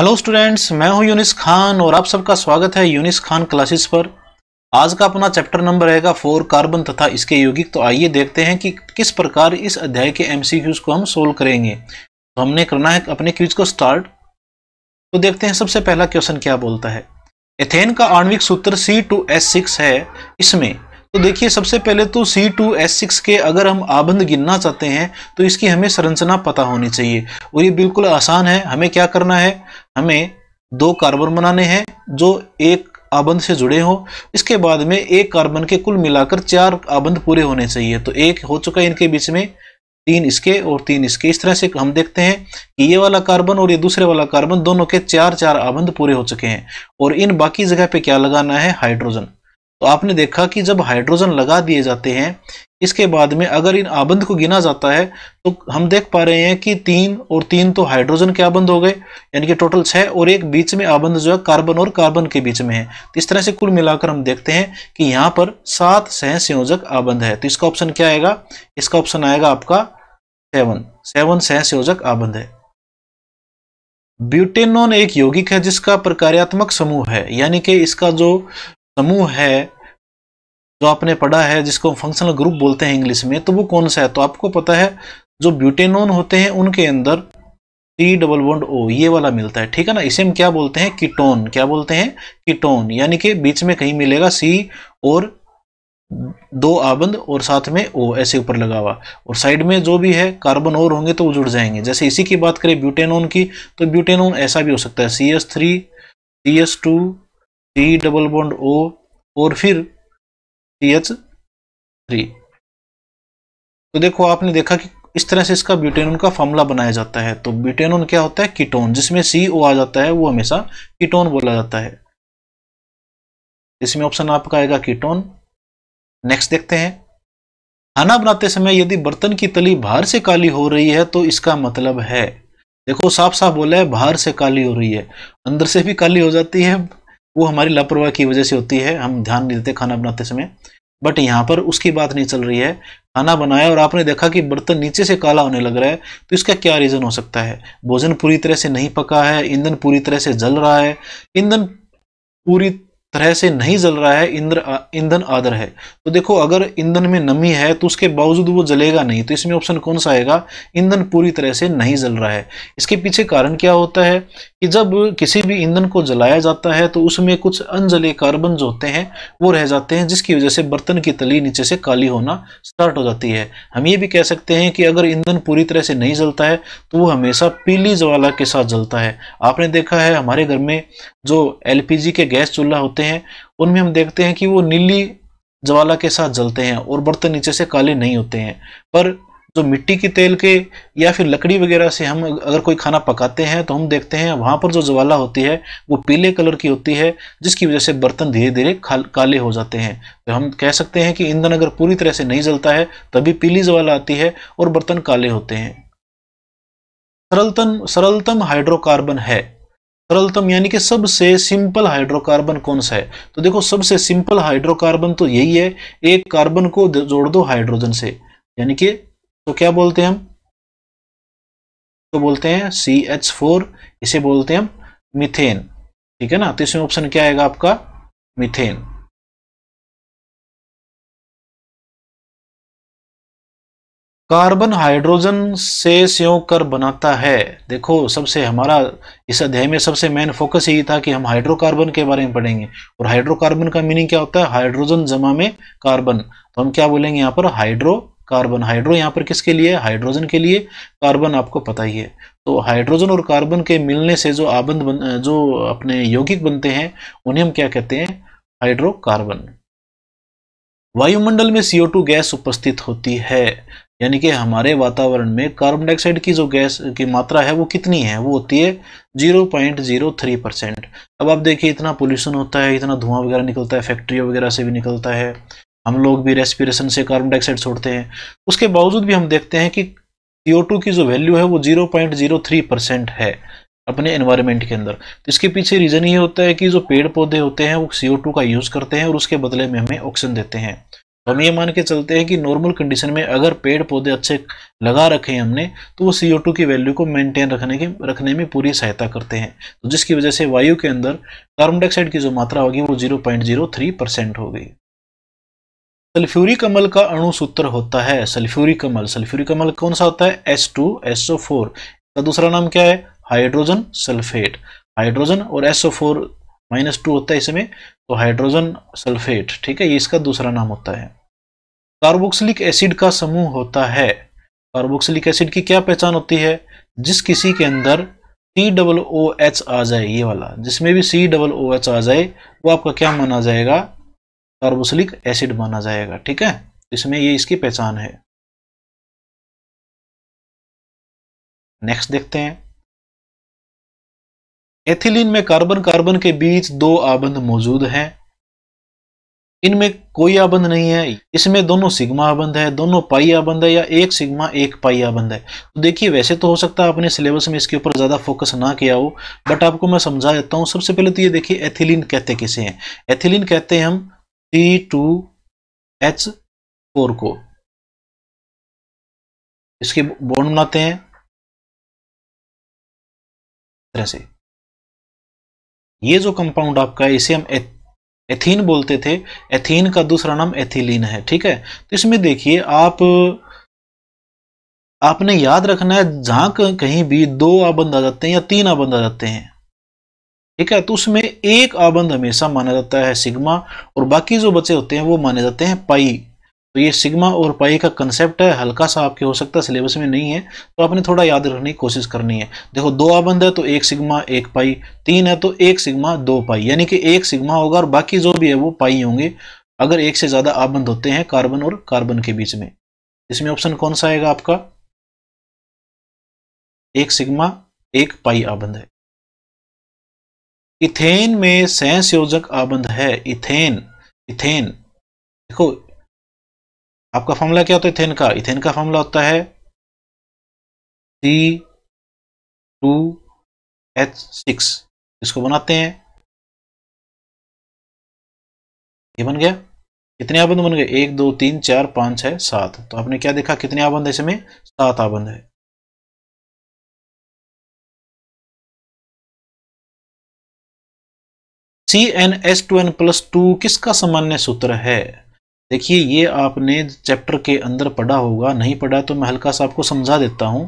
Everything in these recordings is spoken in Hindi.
हेलो स्टूडेंट्स मैं हूं यूनिस खान और आप सबका स्वागत है यूनिस खान क्लासेस पर आज का अपना चैप्टर नंबर रहेगा फोर कार्बन तथा इसके यौगिक तो आइए देखते हैं कि किस प्रकार इस अध्याय के एमसीक्यूज को हम सोल्व करेंगे तो हमने करना है अपने क्यूज को स्टार्ट तो देखते हैं सबसे पहला क्वेश्चन क्या बोलता है एथेन का आणविक सूत्र सी टू एस सिक्स है इसमें तो देखिए सबसे पहले तो सिक्स के अगर हम आबंद गिनना चाहते हैं तो इसकी हमें संरचना पता होनी चाहिए और ये बिल्कुल आसान है हमें क्या करना है हमें दो कार्बन बनाने हैं जो एक आबंध से जुड़े हों इसके बाद में एक कार्बन के कुल मिलाकर चार आबंध पूरे होने चाहिए तो एक हो चुका है इनके बीच में तीन इसके और तीन इसके इस तरह से हम देखते हैं कि ये वाला कार्बन और ये दूसरे वाला कार्बन दोनों के चार चार आबंध पूरे हो चुके हैं और इन बाकी जगह पे क्या लगाना है हाइड्रोजन तो आपने देखा कि जब हाइड्रोजन लगा दिए जाते हैं इसके बाद में अगर इन आबंध को गिना जाता है तो हम देख पा रहे हैं कि तीन और तीन तो हाइड्रोजन के आबंध हो गए यानी कि टोटल छः और एक बीच में आबंध जो है कार्बन और कार्बन के बीच में है तो इस तरह से कुल मिलाकर हम देखते हैं कि यहाँ पर सात सह संयोजक आबंध है तो इसका ऑप्शन क्या आएगा इसका ऑप्शन आएगा आपका सेवन सेवन सह संयोजक आबंध है ब्यूटेनॉन एक यौगिक है जिसका प्रकार्यात्मक समूह है यानी कि इसका जो समूह है जो आपने पढ़ा है जिसको फंक्शनल ग्रुप बोलते हैं इंग्लिश में तो वो कौन सा है तो आपको पता है जो ब्यूटेनोन होते हैं उनके अंदर टी डबल बॉन्ड ओ ये वाला मिलता है ठीक है ना इसे हम क्या बोलते हैं कीटोन क्या बोलते हैं कीटोन यानी कि बीच में कहीं मिलेगा सी और दो आबंद और साथ में ओ ऐसे ऊपर लगा हुआ और साइड में जो भी है कार्बन और होंगे तो वो जुड़ जाएंगे जैसे इसी की बात करें ब्यूटेनोन की तो ब्यूटेनोन ऐसा भी हो सकता है C S three C S two C double bond O और फिर सी एच थ्री तो देखो आपने देखा कि इस तरह से इसका ब्यूटेनोन का फॉर्मूला बनाया जाता है तो ब्यूटेनोन क्या होता है कीटोन जिसमें सी ओ आ जाता है वो हमेशा कीटोन बोला जाता है इसमें ऑप्शन आपका आएगा कीटोन नेक्स्ट देखते हैं खाना बनाते समय यदि बर्तन की तली बाहर से काली हो रही है तो इसका मतलब है देखो साफ साफ बोला है बाहर से काली हो रही है अंदर से भी काली हो जाती है वो हमारी लापरवाही की वजह से होती है हम ध्यान नहीं देते खाना बनाते समय बट यहाँ पर उसकी बात नहीं चल रही है खाना बनाया और आपने देखा कि बर्तन नीचे से काला होने लग रहा है तो इसका क्या रीज़न हो सकता है भोजन पूरी तरह से नहीं पका है ईंधन पूरी तरह से जल रहा है ईंधन पूरी तरह से नहीं जल रहा है इंद्र ईंधन आदर है तो देखो अगर ईंधन में नमी है तो उसके बावजूद वो जलेगा नहीं तो इसमें ऑप्शन कौन सा आएगा ईंधन पूरी तरह से नहीं जल रहा है इसके पीछे कारण क्या होता है कि जब किसी भी ईंधन को जलाया जाता है तो उसमें कुछ अनजले कार्बन जो होते हैं वो रह जाते हैं जिसकी वजह से बर्तन की तली नीचे से काली होना स्टार्ट हो जाती है हम ये भी कह सकते हैं कि अगर ईंधन पूरी तरह से नहीं जलता है तो वो हमेशा पीली ज्वाला के साथ जलता है आपने देखा है हमारे घर में जो एल के गैस चूल्हा होता होते हैं उनमें हम देखते हैं कि वो नीली ज्वाला के साथ जलते हैं और बर्तन नीचे से काले नहीं होते हैं पर जो मिट्टी के तेल के या फिर लकड़ी वगैरह से हम अगर कोई खाना पकाते हैं तो हम देखते हैं वहाँ पर जो ज्वाला होती है वो पीले कलर की होती है जिसकी वजह से बर्तन धीरे धीरे काले हो जाते हैं तो हम कह सकते हैं कि ईंधन अगर पूरी तरह से नहीं जलता है तभी पीली ज्वाला आती है और बर्तन काले होते हैं सरलतम सरलतम हाइड्रोकार्बन है सरलतम यानी कि सबसे सिंपल हाइड्रोकार्बन कौन सा है तो देखो सबसे सिंपल हाइड्रोकार्बन तो यही है एक कार्बन को जोड़ दो हाइड्रोजन से यानी कि तो क्या बोलते हैं हम तो बोलते हैं सी एच फोर इसे बोलते हैं हम मिथेन ठीक है ना तो इसमें ऑप्शन क्या आएगा आपका मिथेन कार्बन हाइड्रोजन से संयोग कर बनाता है देखो सबसे हमारा इस अध्याय में सबसे मेन फोकस यही था कि हम हाइड्रोकार्बन के बारे में पढ़ेंगे और हाइड्रोकार्बन का मीनिंग क्या होता है हाइड्रोजन जमा में कार्बन तो हम क्या बोलेंगे यहाँ पर हाइड्रो कार्बन हाइड्रो यहाँ पर किसके लिए हाइड्रोजन के लिए कार्बन आपको पता ही है तो हाइड्रोजन और कार्बन के मिलने से जो आबंद बन, जो अपने यौगिक बनते हैं उन्हें हम क्या कहते हैं हाइड्रोकार्बन वायुमंडल में CO2 गैस उपस्थित होती है यानी कि हमारे वातावरण में कार्बन डाइऑक्साइड की जो गैस की मात्रा है वो कितनी है वो होती है zero point zero three percent अब आप देखिए इतना पोल्यूशन होता है इतना धुआं वगैरह निकलता है फैक्ट्री वगैरह से भी निकलता है हम लोग भी रेस्पिरेशन से कार्बन डाइऑक्साइड छोड़ते हैं उसके बावजूद भी हम देखते हैं कि CO2 की जो वैल्यू है वो 0.03 परसेंट है अपने एनवायरनमेंट के अंदर तो इसके पीछे रीज़न ये होता है कि जो पेड़ पौधे होते हैं वो CO2 का यूज़ करते हैं और उसके बदले में हमें ऑक्सीजन देते हैं हम ये मान के चलते हैं कि नॉर्मल कंडीशन में अगर पेड़ पौधे अच्छे लगा रखे हैं हमने तो वो सी की वैल्यू को मेंटेन रखने के रखने में पूरी सहायता करते हैं तो जिसकी वजह से वायु के अंदर कार्बन डाइऑक्साइड की जो मात्रा होगी वो zero point zero three percent हो गई सल्फ्यूरिक अमल का सूत्र होता है सल्फ्यूरिक कमल सल्फ्यूरिक कमल कौन सा होता है S two S O four इसका दूसरा नाम क्या है हाइड्रोजन सल्फेट हाइड्रोजन और एसओ फोर माइनस टू होता है इसमें तो हाइड्रोजन सल्फेट ठीक है ये इसका दूसरा नाम होता है कार्बोक्सिलिक एसिड का समूह होता है कार्बोक्सिलिक एसिड की क्या पहचान होती है जिस किसी के अंदर सी डबल ओ एच आ जाए ये वाला जिसमें भी सी डबल ओ एच आ जाए वो आपका क्या माना जाएगा कार्बोक्सिलिक एसिड माना जाएगा ठीक है इसमें ये इसकी पहचान है नेक्स्ट देखते हैं एथिलीन में कार्बन कार्बन के बीच दो आबंध मौजूद हैं इनमें कोई आबंध नहीं है इसमें दोनों सिग्मा आबंध है दोनों पाई आबंध है या एक सिग्मा एक पाई आबंध है तो देखिए वैसे तो हो सकता है आपने सिलेबस में इसके ऊपर ज़्यादा फोकस ना किया हो बट आपको मैं समझा देता हूँ सबसे पहले तो ये देखिए एथिलीन कहते किसे हैं एथिलीन कहते हैं हम टी टू एच फोर को इसके बोन बनाते हैं तरह से ये जो कंपाउंड आपका इसे हम एथीन बोलते थे एथीन का दूसरा नाम एथिलीन है ठीक है तो इसमें देखिए आप आपने याद रखना है जहां कहीं भी दो आबंद आ जाते हैं या तीन आबंद आ जाते हैं ठीक है तो उसमें एक आबंद हमेशा माना जाता है सिग्मा और बाकी जो बचे होते हैं वो माने जाते हैं पाई तो ये सिग्मा और पाई का कंसेप्ट है हल्का सा आपके हो सकता है सिलेबस में नहीं है तो आपने थोड़ा याद रखने की कोशिश करनी है देखो दो आबंद है तो एक सिग्मा एक पाई तीन है तो एक सिग्मा दो पाई यानी कि एक सिग्मा होगा और बाकी जो भी है वो पाई होंगे अगर एक से ज़्यादा आबंद होते हैं कार्बन और कार्बन के बीच में इसमें ऑप्शन कौन सा आएगा आपका एक सिग्मा एक पाई आबंद है इथेन में सहसयोजक आबंध है इथेन इथेन देखो आपका फॉर्मूला क्या होता है इथेन का इथेन का फॉर्मूला होता है सी टू एच सिक्स इसको बनाते हैं ये बन गया कितने आबंध बन गए एक दो तीन चार पांच छह सात तो आपने क्या देखा कितने आबंध है इसमें सात आबंध है C N S two N plus two किसका सामान्य सूत्र है देखिए ये आपने चैप्टर के अंदर पढ़ा होगा नहीं पढ़ा तो मैं हल्का सा आपको समझा देता हूँ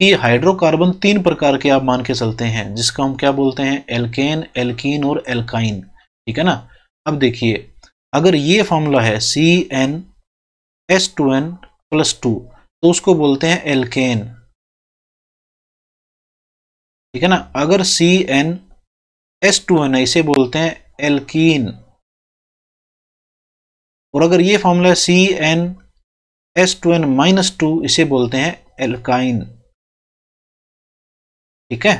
कि हाइड्रोकार्बन तीन प्रकार के आप मान के चलते हैं जिसका हम क्या बोलते हैं एल्केन एल्कीन और एल्काइन ठीक है ना अब देखिए अगर ये फॉर्मूला है C N S two N plus two तो उसको बोलते हैं एल्केन ठीक है ना अगर C N S two N इसे बोलते हैं एल्कीन और अगर ये formula C N S two N minus two इसे बोलते हैं एल्काइन ठीक है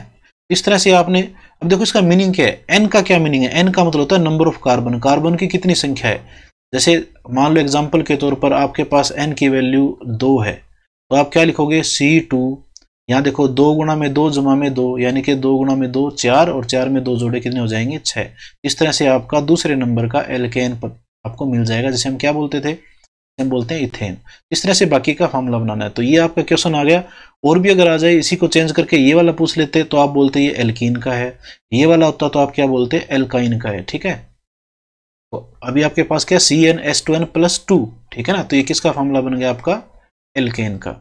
इस तरह से आपने अब देखो इसका मीनिंग क्या है एन का क्या मीनिंग है एन का मतलब होता है नंबर ऑफ कार्बन कार्बन की कितनी संख्या है जैसे मान लो एग्जाम्पल के तौर पर आपके पास एन की वैल्यू दो है तो आप क्या लिखोगे सी टू यहाँ देखो दो गुणा में दो जमा में दो यानी कि दो गुणा में दो चार और चार में दो जोड़े कितने हो जाएंगे छः इस तरह से आपका दूसरे नंबर का एल्केन आपको मिल जाएगा जैसे हम क्या बोलते थे हम बोलते हैं इथेन इस तरह से बाकी का फॉर्मूला बनाना है तो ये आपका क्वेश्चन आ गया और भी अगर आ जाए इसी को चेंज करके ये वाला पूछ लेते तो आप बोलते ये एल्किन का है ये वाला होता तो आप क्या बोलते एल्काइन का है ठीक है तो अभी आपके पास क्या C N S two N plus two ठीक है ना तो ये किसका फॉर्मूला बन गया आपका एल्केन का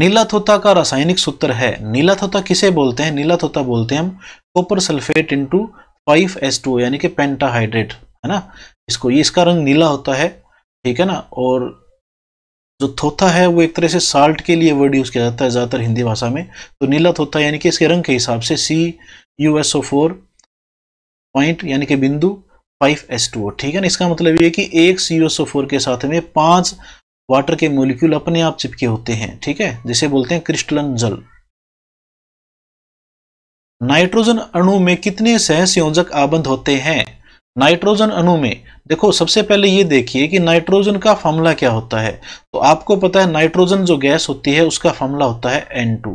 नीला थोता का रासायनिक सूत्र है नीला थोता किसे बोलते हैं नीला थोता बोलते हैं हम copper sulphate into five S two यानी कि पेंटाहाइड्रेट है ना इसको ये इसका रंग नीला होता है ठीक है ना और जो थोथा है वो एक तरह से साल्ट के लिए वर्ड यूज़ किया जाता है ज़्यादातर हिंदी भाषा में तो नीला थोथा यानी कि इसके रंग के हिसाब से C U S O four point यानी कि बिंदु फाइव एस टू ठीक है ना इसका मतलब ये कि एक C U S O four के साथ में पांच वाटर के मोलिक्यूल अपने आप चिपके होते हैं ठीक है जिसे बोलते हैं क्रिस्टलन जल नाइट्रोजन अणु में कितने सहसंयोजक आबंध होते हैं नाइट्रोजन अणु में देखो सबसे पहले ये देखिए कि नाइट्रोजन का फॉर्मूला क्या होता है तो आपको पता है नाइट्रोजन जो गैस होती है उसका फॉर्मूला होता है N2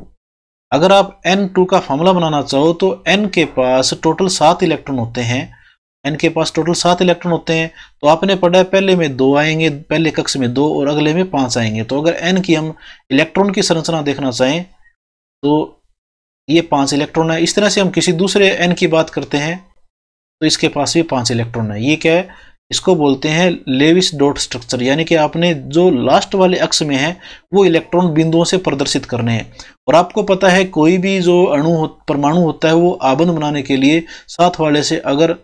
अगर आप N2 का फॉर्मूला बनाना चाहो तो N के पास टोटल सात इलेक्ट्रॉन होते हैं N के पास टोटल सात इलेक्ट्रॉन होते हैं तो आपने पढ़ा है पहले में दो आएंगे पहले कक्ष में दो और अगले में पांच आएंगे तो अगर एन की हम इलेक्ट्रॉन की संरचना देखना चाहें तो ये पांच इलेक्ट्रॉन है इस तरह से हम किसी दूसरे एन की बात करते हैं तो इसके पास भी पांच इलेक्ट्रॉन है ये क्या है इसको बोलते हैं लेविस डॉट स्ट्रक्चर यानी कि आपने जो लास्ट वाले अक्ष में है वो इलेक्ट्रॉन बिंदुओं से प्रदर्शित करने हैं और आपको पता है कोई भी जो अणु परमाणु होता है वो आबंध बनाने के लिए साथ वाले से अगर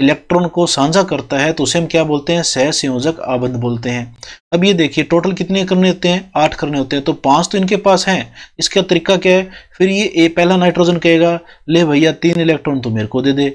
इलेक्ट्रॉन को साझा करता है तो उसे हम क्या बोलते हैं सह संयोजक आबंध बोलते हैं अब ये देखिए टोटल कितने करने होते हैं आठ करने होते हैं तो पांच तो इनके पास हैं इसका तरीका क्या है फिर ये ए पहला नाइट्रोजन कहेगा ले भैया तीन इलेक्ट्रॉन तो मेरे को दे दे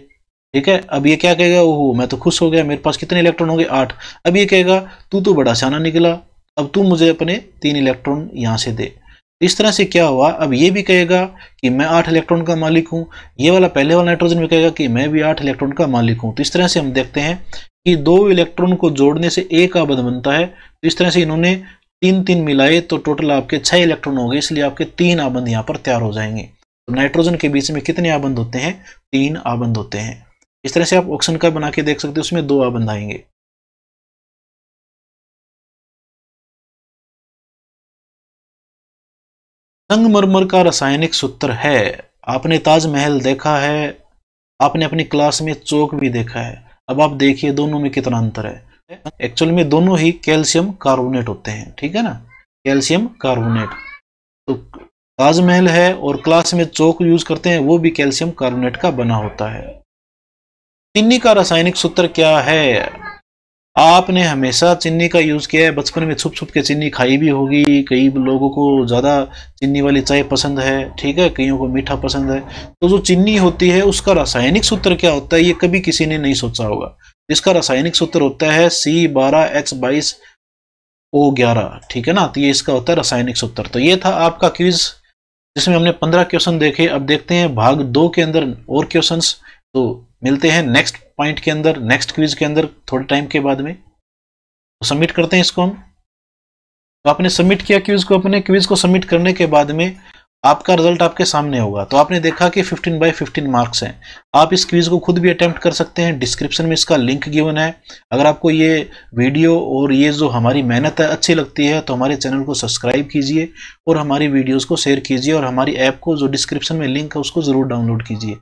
ठीक है अब ये क्या कहेगा ओहो मैं तो खुश हो गया मेरे पास कितने इलेक्ट्रॉन हो गए आठ अब ये कहेगा तू तो बड़ा शाना निकला अब तू मुझे अपने तीन इलेक्ट्रॉन यहाँ से दे इस तरह से क्या हुआ अब ये भी कहेगा कि मैं आठ इलेक्ट्रॉन का मालिक हूँ ये वाला पहले वाला नाइट्रोजन भी कहेगा कि मैं भी आठ इलेक्ट्रॉन का मालिक हूँ तो इस तरह से हम देखते हैं कि दो इलेक्ट्रॉन को जोड़ने से एक आबद बनता है तो इस तरह से इन्होंने तीन तीन मिलाए तो टोटल आपके छः इलेक्ट्रॉन हो गए इसलिए आपके तीन आबंद यहाँ पर तैयार हो जाएंगे तो नाइट्रोजन के बीच में कितने आबंद होते हैं तीन आबंद होते हैं इस तरह से आप ऑक्सीजन का बना के देख सकते हो उसमें दो आबंद आएंगे संगमरमर का रासायनिक सूत्र है आपने ताजमहल देखा है आपने अपनी क्लास में चौक भी देखा है अब आप देखिए दोनों में कितना अंतर है एक्चुअल में दोनों ही कैल्शियम कार्बोनेट होते हैं ठीक है ना कैल्शियम कार्बोनेट तो ताजमहल है और क्लास में चौक यूज करते हैं वो भी कैल्शियम कार्बोनेट का बना होता है चीनी का रासायनिक सूत्र क्या है आपने हमेशा चीनी का यूज़ किया है बचपन में छुप छुप के चीनी खाई भी होगी कई लोगों को ज़्यादा चीनी वाली चाय पसंद है ठीक है कईयों को मीठा पसंद है तो जो चीनी होती है उसका रासायनिक सूत्र क्या होता है ये कभी किसी ने नहीं सोचा होगा इसका रासायनिक सूत्र होता है सी बारह एच बाईस ओ ग्यारह ठीक है ना तो ये इसका होता है रासायनिक सूत्र तो ये था आपका क्विज जिसमें हमने पंद्रह क्वेश्चन देखे अब देखते हैं भाग दो के अंदर और क्वेश्चन तो मिलते हैं नेक्स्ट पॉइंट के अंदर नेक्स्ट क्विज के अंदर थोड़े टाइम के बाद में तो सबमिट करते हैं इसको हम तो आपने सबमिट किया क्विज को अपने क्विज को सबमिट करने के बाद में आपका रिजल्ट आपके सामने होगा तो आपने देखा कि 15 बाय 15 मार्क्स हैं आप इस क्विज़ को खुद भी अटैम्प्ट कर सकते हैं डिस्क्रिप्शन में इसका लिंक गिवन है अगर आपको ये वीडियो और ये जो हमारी मेहनत है अच्छी लगती है तो हमारे चैनल को सब्सक्राइब कीजिए और हमारी वीडियोस को शेयर कीजिए और हमारी ऐप को जो डिस्क्रिप्शन में लिंक है उसको ज़रूर डाउनलोड कीजिए